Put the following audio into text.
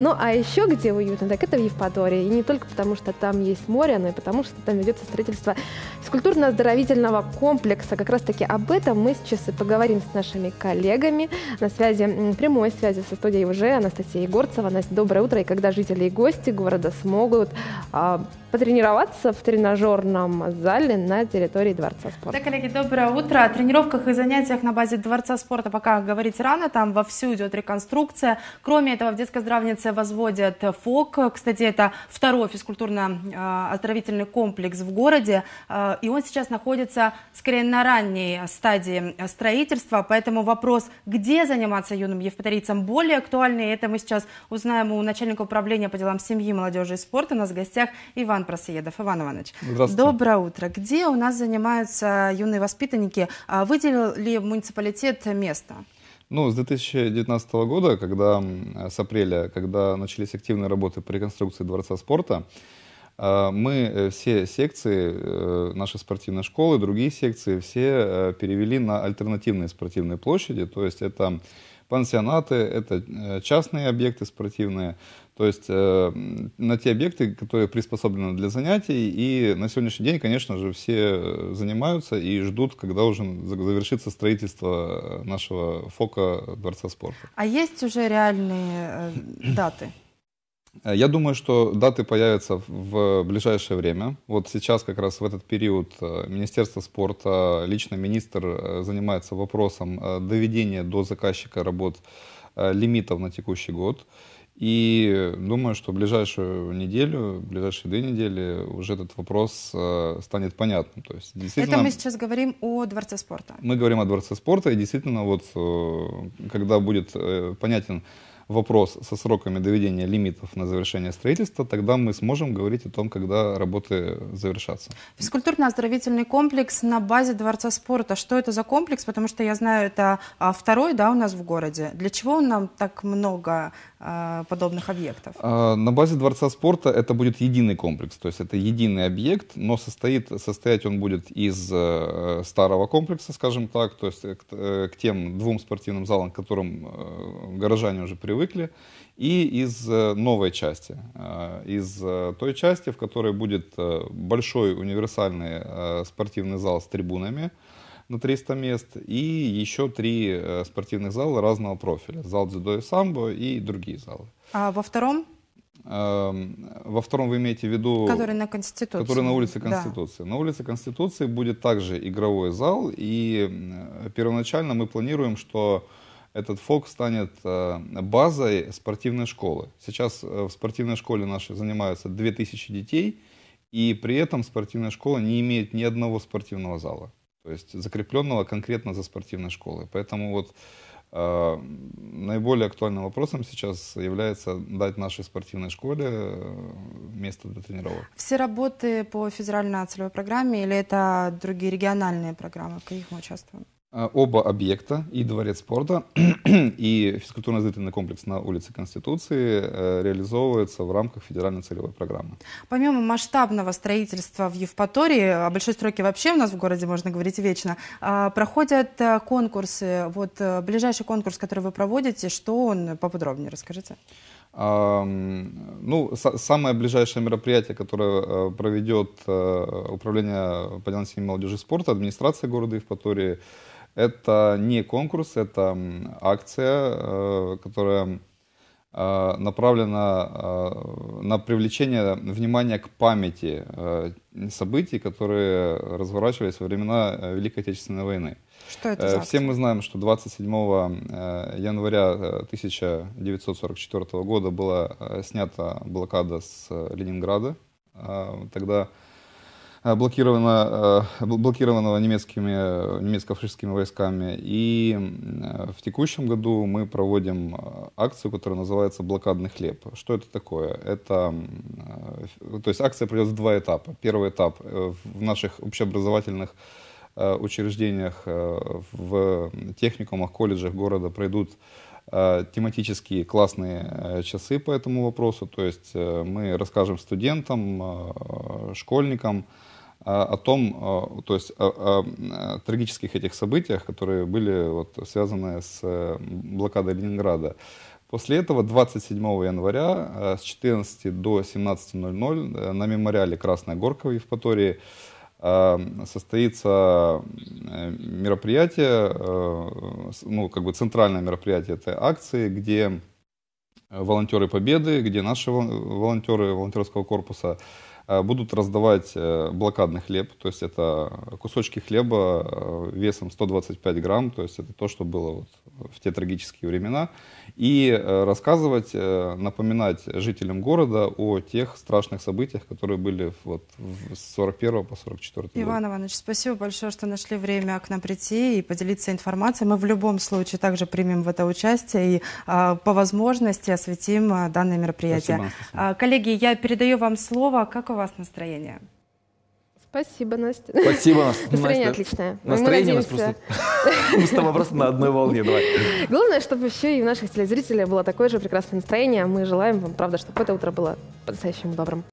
Ну, а еще где уютно, так это в Евпатории. И не только потому, что там есть море, но и потому, что там ведется строительство физкультурно-оздоровительного комплекса. Как раз-таки об этом мы сейчас и поговорим с нашими коллегами. На связи, прямой связи со студией уже Анастасия Егорцева. Настя, доброе утро. И когда жители и гости города смогут а, потренироваться в тренажерном зале на территории Дворца спорта. Да, коллеги, доброе утро. О тренировках и занятиях на базе Дворца спорта пока говорить рано. Там вовсю идет реконструкция. Кроме этого, в детской здравнице возводят ФОК. Кстати, это второй физкультурно-оздоровительный а, комплекс в городе. А, и он сейчас находится скорее на ранней стадии а, строительства. Поэтому вопрос, где заниматься юным евпаторийцам, более актуальный. Это мы сейчас узнаем у начальника управления по делам семьи, молодежи и спорта. У нас в гостях Иван Просоедов. Иван Иванович, Здравствуйте. доброе утро. Где у нас занимаются юные воспитанники? Выделил ли муниципалитет место? Ну, с 2019 года, когда, с апреля, когда начались активные работы по реконструкции Дворца спорта, э, мы э, все секции э, нашей спортивной школы, другие секции, все перевели на альтернативные спортивные площади. То есть это пансионаты, это частные объекты спортивные. То есть э, на те объекты, которые приспособлены для занятий, и на сегодняшний день, конечно же, все занимаются и ждут, когда уже завершится строительство нашего ФОКа Дворца спорта. А есть уже реальные э, даты? Я думаю, что даты появятся в ближайшее время. Вот сейчас как раз в этот период э, Министерство спорта, лично министр э, занимается вопросом э, доведения до заказчика работ лимитов на текущий год. И думаю, что в ближайшую неделю, в ближайшие две недели уже этот вопрос э, станет понятным. То есть, действительно, Это мы сейчас говорим о Дворце спорта. Мы говорим о Дворце спорта, и действительно, вот, э, когда будет э, понятен вопрос со сроками доведения лимитов на завершение строительства, тогда мы сможем говорить о том, когда работы завершатся. Физкультурно-оздоровительный комплекс на базе Дворца спорта. Что это за комплекс? Потому что я знаю, это а, второй да, у нас в городе. Для чего он нам так много а, подобных объектов? А, на базе Дворца спорта это будет единый комплекс, то есть это единый объект, но состоит, состоять он будет из э, старого комплекса, скажем так, то есть э, к, э, к тем двум спортивным залам, к которым горожане уже привыкли, привыкли, и из э, новой части, э, из э, той части, в которой будет большой универсальный спортивный зал с трибунами на 300 мест и еще три спортивных зала разного профиля. Зал дзюдо и самбо и другие залы. А во втором? Эм, во втором вы имеете в виду... Который на Конституции. Который на улице Конституции. Да. На улице Конституции будет также игровой зал, и первоначально мы планируем, что этот фок станет э, базой спортивной школы. Сейчас э, в спортивной школе нашей занимаются 2000 детей, и при этом спортивная школа не имеет ни одного спортивного зала, то есть закрепленного конкретно за спортивной школой. Поэтому вот э, наиболее актуальным вопросом сейчас является дать нашей спортивной школе э, место для тренировок. Все работы по федеральной целевой программе или это другие региональные программы, в которых мы участвуем? А, оба объекта, и дворец спорта, и физкультурно оздоровительный комплекс на улице Конституции э, реализовываются в рамках федеральной целевой программы. Помимо масштабного строительства в Евпатории, о а, большой стройке вообще у нас в городе можно говорить вечно, а, проходят э, конкурсы. Вот э, ближайший конкурс, который вы проводите, что он поподробнее расскажите? Ну, самое ближайшее мероприятие, которое э, проведет э, Управление по делам семьи, молодежи спорта, администрация города Евпатории, это не конкурс, это акция, э, которая Э, направлена э, на привлечение внимания к памяти э, событий, которые разворачивались во времена Великой Отечественной войны. Что это за Все мы знаем, что 27 января 1944 года была снята блокада с Ленинграда. Тогда Э, блокировано, э, блокированного немецкими, э, немецко-фашистскими войсками. И в текущем году мы проводим акцию, которая называется «Блокадный хлеб». Что это такое? Это, то есть акция пройдет в два этапа. Первый этап в наших общеобразовательных учреждениях, в техникумах, колледжах города пройдут Э, тематические классные э, часы по этому вопросу. То есть э, мы расскажем студентам, школьникам о том, то есть о, о трагических этих событиях, которые были вот связаны с блокадой Ленинграда. После этого 27 января с 14 до 17.00 на мемориале «Красная горка» в Евпатории Эм, состоится э, мероприятие, э, ну, как бы центральное мероприятие этой акции, где э, волонтеры Победы, где наши волонтеры волонтерского корпуса Э, будут раздавать э, блокадный хлеб, то есть это кусочки хлеба э, весом 125 грамм, то есть это то, что было вот в те трагические времена, и рассказывать, напоминать жителям города о тех страшных событиях, которые были вот с 41 по 44 год. Иван Иванович, спасибо большое, что нашли время к нам прийти и поделиться информацией. Мы в любом случае также примем в это участие и а, по возможности осветим а, данное мероприятие. Спасибо, а, Коллеги, я передаю вам слово. Как у вас настроение? Спасибо, Настя. Спасибо, Настя. Настроение отличное. Настроение у нас просто... Мы с тобой просто на одной волне, давай. Главное, чтобы еще и у наших телезрителей было такое же прекрасное настроение. Мы желаем вам, правда, чтобы это утро было по-настоящему добрым.